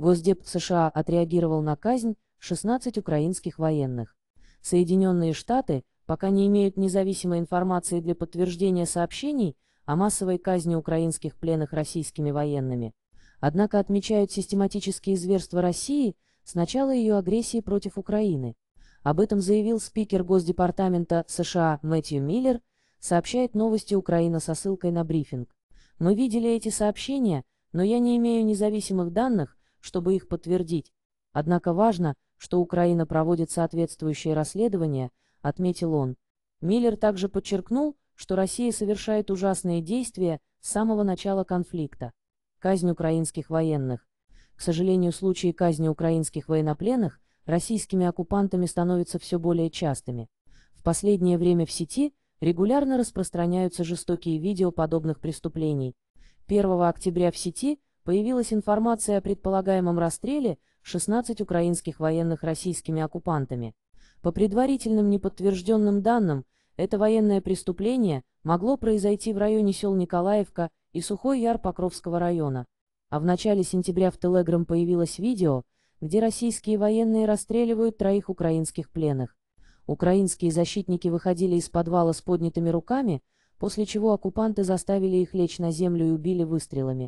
Госдеп США отреагировал на казнь 16 украинских военных. Соединенные Штаты пока не имеют независимой информации для подтверждения сообщений о массовой казни украинских пленных российскими военными, однако отмечают систематические зверства России с начала ее агрессии против Украины. Об этом заявил спикер Госдепартамента США Мэтью Миллер, сообщает новости Украина со ссылкой на брифинг. Мы видели эти сообщения, но я не имею независимых данных, чтобы их подтвердить. Однако важно, что Украина проводит соответствующие расследования, отметил он. Миллер также подчеркнул, что Россия совершает ужасные действия с самого начала конфликта. Казнь украинских военных. К сожалению, случаи казни украинских военнопленных российскими оккупантами становятся все более частыми. В последнее время в сети регулярно распространяются жестокие видео подобных преступлений. 1 октября в сети – появилась информация о предполагаемом расстреле 16 украинских военных российскими оккупантами. По предварительным неподтвержденным данным, это военное преступление могло произойти в районе сел Николаевка и Сухой Яр Покровского района. А в начале сентября в Телеграм появилось видео, где российские военные расстреливают троих украинских пленных. Украинские защитники выходили из подвала с поднятыми руками, после чего оккупанты заставили их лечь на землю и убили выстрелами.